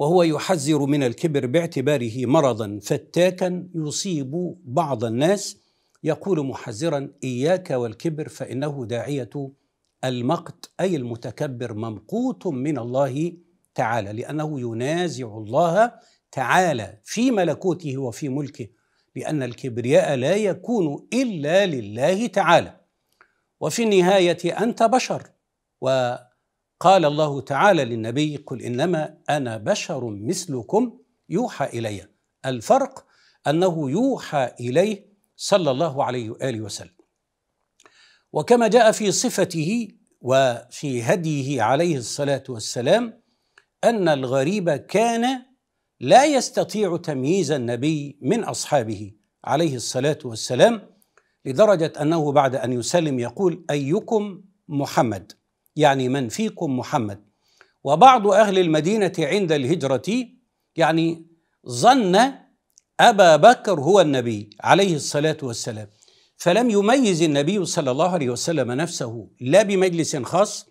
وهو يحذر من الكبر باعتباره مرضا فتاكا يصيب بعض الناس يقول محذرا اياك والكبر فانه داعيه المقت اي المتكبر ممقوت من الله تعالى لانه ينازع الله تعالى في ملكوته وفي ملكه لان الكبرياء لا يكون الا لله تعالى وفي النهايه انت بشر و قال الله تعالى للنبي قل انما انا بشر مثلكم يوحى الي الفرق انه يوحى اليه صلى الله عليه واله وسلم وكما جاء في صفته وفي هديه عليه الصلاه والسلام ان الغريب كان لا يستطيع تمييز النبي من اصحابه عليه الصلاه والسلام لدرجه انه بعد ان يسلم يقول ايكم محمد يعني من فيكم محمد وبعض أهل المدينة عند الهجرة يعني ظن أبا بكر هو النبي عليه الصلاة والسلام فلم يميز النبي صلى الله عليه وسلم نفسه لا بمجلس خاص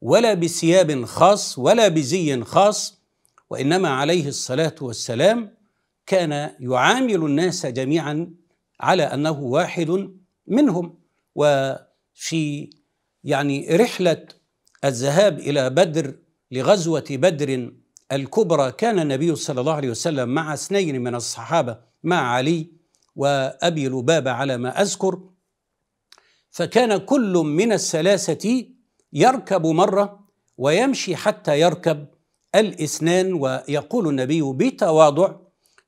ولا بثياب خاص ولا بزي خاص وإنما عليه الصلاة والسلام كان يعامل الناس جميعا على أنه واحد منهم وفي يعني رحله الذهاب الى بدر لغزوه بدر الكبرى كان النبي صلى الله عليه وسلم مع اثنين من الصحابه مع علي وابي لبابه على ما اذكر فكان كل من الثلاثه يركب مره ويمشي حتى يركب الاثنان ويقول النبي بتواضع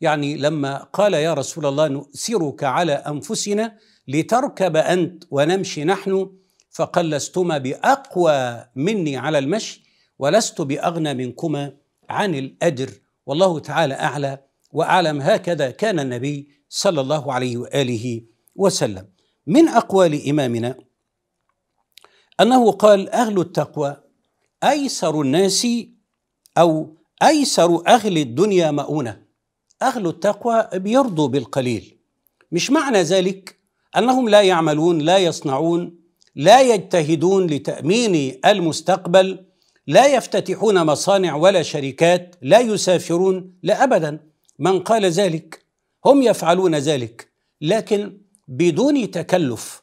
يعني لما قال يا رسول الله نؤثرك على انفسنا لتركب انت ونمشي نحن فقال لستما باقوى مني على المشي ولست باغنى منكما عن الاجر والله تعالى اعلى واعلم هكذا كان النبي صلى الله عليه واله وسلم من اقوال امامنا انه قال اهل التقوى ايسر الناس او ايسر اهل الدنيا مؤونه اهل التقوى بيرضوا بالقليل مش معنى ذلك انهم لا يعملون لا يصنعون لا يجتهدون لتامين المستقبل لا يفتتحون مصانع ولا شركات لا يسافرون لا ابدا من قال ذلك هم يفعلون ذلك لكن بدون تكلف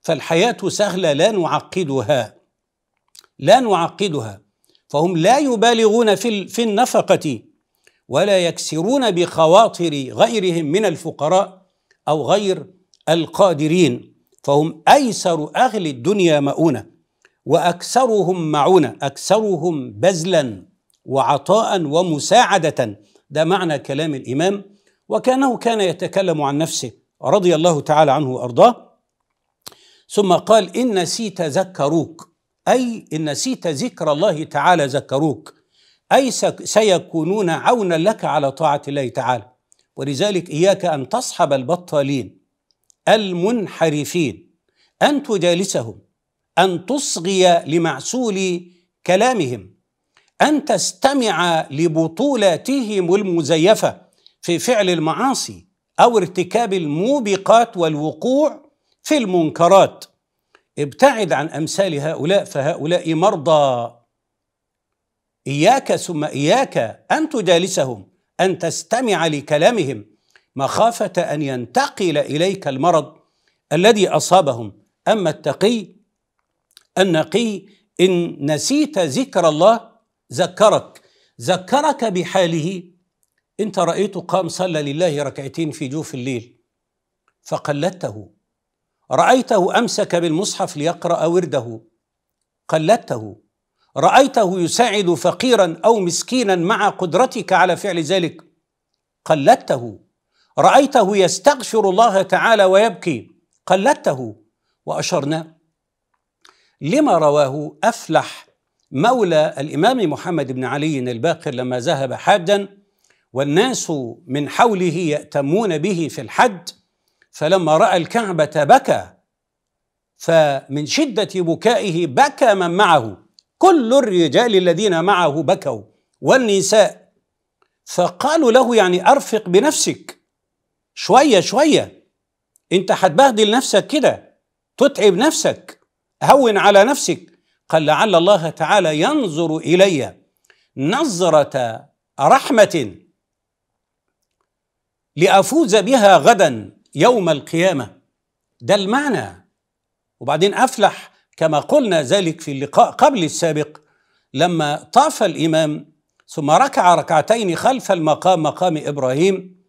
فالحياه سهله لا نعقدها لا نعقدها فهم لا يبالغون في في النفقه ولا يكسرون بخواطر غيرهم من الفقراء او غير القادرين فهم أيسر أهل الدنيا مؤونة وأكثرهم معونة أكثرهم بذلا وعطاء ومساعدة ده معنى كلام الإمام وكانه كان يتكلم عن نفسه رضي الله تعالى عنه وأرضاه ثم قال إن نسيت ذكروك أي إن نسيت ذكر الله تعالى ذكروك أي سيكونون عونا لك على طاعة الله تعالى ولذلك إياك أن تصحب البطالين المنحرفين أن تجالسهم أن تصغي لمعسول كلامهم أن تستمع لبطولاتهم المزيفة في فعل المعاصي أو ارتكاب الموبقات والوقوع في المنكرات ابتعد عن أمثال هؤلاء فهؤلاء مرضى إياك ثم إياك أن تجالسهم أن تستمع لكلامهم مخافه ان ينتقل اليك المرض الذي اصابهم اما التقي النقي ان نسيت ذكر الله ذكرك ذكرك بحاله انت رايته قام صلى لله ركعتين في جوف الليل فقلدته رايته امسك بالمصحف ليقرا ورده قلدته رايته يساعد فقيرا او مسكينا مع قدرتك على فعل ذلك قلدته رايته يستغفر الله تعالى ويبكي قلدته واشرنا لما رواه افلح مولى الامام محمد بن علي الباقر لما ذهب حادا والناس من حوله ياتمون به في الحد فلما راى الكعبه بكى فمن شده بكائه بكى من معه كل الرجال الذين معه بكوا والنساء فقالوا له يعني ارفق بنفسك شوية شوية انت هتبهدل نفسك كده تتعب نفسك هون على نفسك قال لعل الله تعالى ينظر إلي نظرة رحمة لأفوز بها غدا يوم القيامة ده المعنى وبعدين أفلح كما قلنا ذلك في اللقاء قبل السابق لما طاف الإمام ثم ركع ركعتين خلف المقام مقام إبراهيم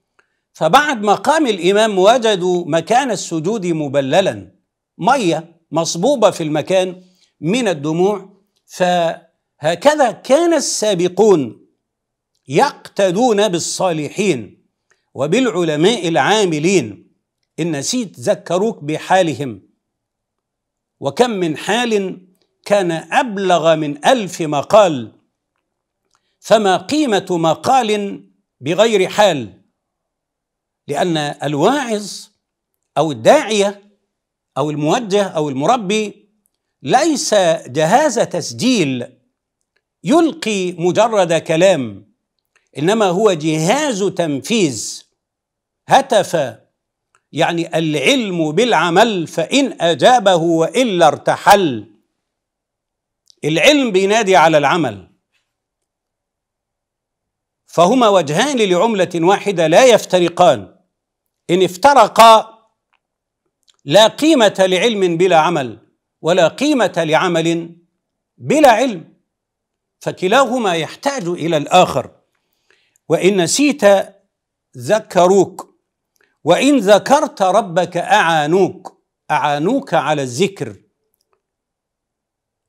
فبعد ما قام الإمام وجدوا مكان السجود مبللا مية مصبوبة في المكان من الدموع فهكذا كان السابقون يقتدون بالصالحين وبالعلماء العاملين إن نسيت ذكروك بحالهم وكم من حال كان أبلغ من ألف مقال فما قيمة مقال بغير حال لأن الواعظ أو الداعية أو الموجه أو المربي ليس جهاز تسجيل يلقي مجرد كلام إنما هو جهاز تنفيذ هتف يعني العلم بالعمل فإن أجابه وإلا ارتحل العلم بينادي على العمل فهما وجهان لعملة واحدة لا يفترقان إن افترقا لا قيمة لعلم بلا عمل ولا قيمة لعمل بلا علم فكلاهما يحتاج إلى الآخر وإن نسيت ذكروك وإن ذكرت ربك أعانوك أعانوك على الذكر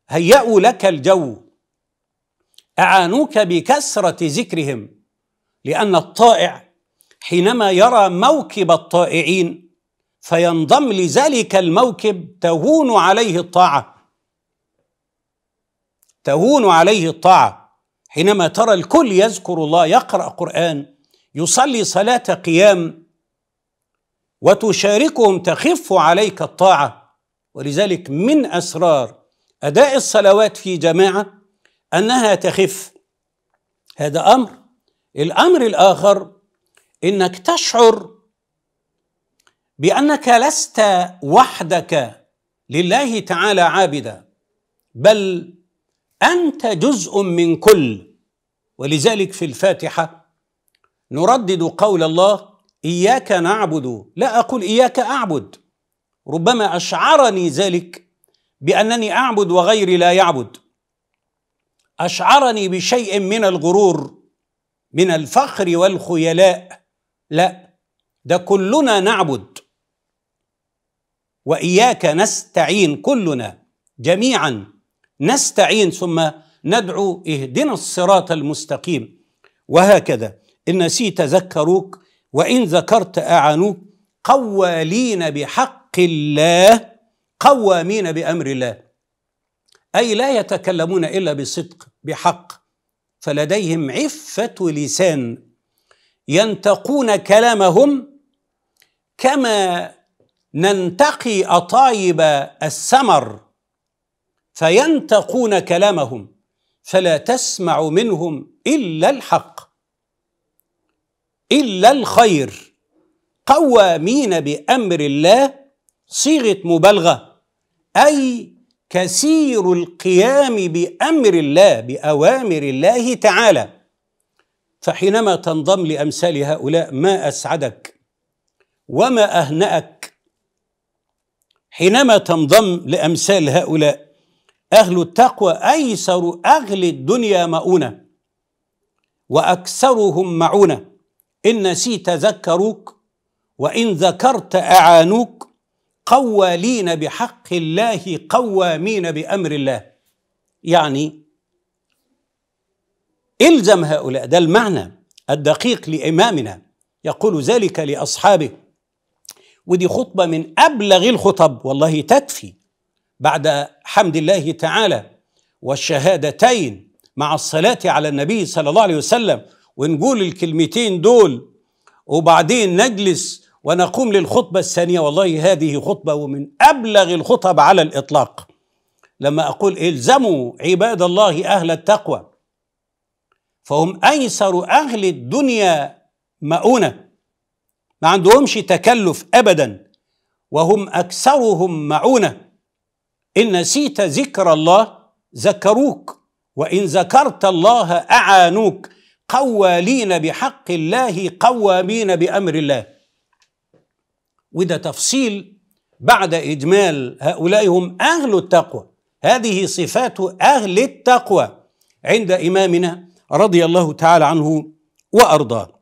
هيأوا لك الجو أعانوك بكثرة ذكرهم لأن الطائع حينما يرى موكب الطائعين فينضم لذلك الموكب تهون عليه الطاعه تهون عليه الطاعه حينما ترى الكل يذكر الله يقرا قران يصلي صلاه قيام وتشاركهم تخف عليك الطاعه ولذلك من اسرار اداء الصلوات في جماعه انها تخف هذا امر الامر الاخر انك تشعر بانك لست وحدك لله تعالى عابدا بل انت جزء من كل ولذلك في الفاتحه نردد قول الله اياك نعبد لا اقول اياك اعبد ربما اشعرني ذلك بانني اعبد وغيري لا يعبد اشعرني بشيء من الغرور من الفخر والخيلاء لا ده كلنا نعبد واياك نستعين كلنا جميعا نستعين ثم ندعو اهدنا الصراط المستقيم وهكذا ان نسيت ذكروك وان ذكرت اعانوك قوالين بحق الله قوامين بامر الله اي لا يتكلمون الا بصدق بحق فلديهم عفه لسان ينتقون كلامهم كما ننتقي اطايب السمر فينتقون كلامهم فلا تسمع منهم الا الحق الا الخير قوامين بامر الله صيغه مبالغه اي كثير القيام بامر الله باوامر الله تعالى فحينما تنضم لامثال هؤلاء ما اسعدك وما اهنأك حينما تنضم لامثال هؤلاء اهل التقوى ايسر اهل الدنيا مؤونه واكثرهم معونه ان نسيت ذكروك وان ذكرت اعانوك قوالين بحق الله قوامين بامر الله يعني الزم هؤلاء ده المعنى الدقيق لإمامنا يقول ذلك لأصحابه ودي خطبة من أبلغ الخطب والله تكفي بعد حمد الله تعالى والشهادتين مع الصلاة على النبي صلى الله عليه وسلم ونقول الكلمتين دول وبعدين نجلس ونقوم للخطبة الثانية والله هذه خطبة ومن أبلغ الخطب على الإطلاق لما أقول إلزموا عباد الله أهل التقوى فهم ايسر اهل الدنيا مؤونه ما عندهمش تكلف ابدا وهم اكثرهم معونه ان نسيت ذكر الله ذكروك وان ذكرت الله اعانوك قوالين بحق الله قوامين بامر الله وده تفصيل بعد اجمال هؤلاء هم اهل التقوى هذه صفات اهل التقوى عند امامنا رضي الله تعالى عنه وارضاه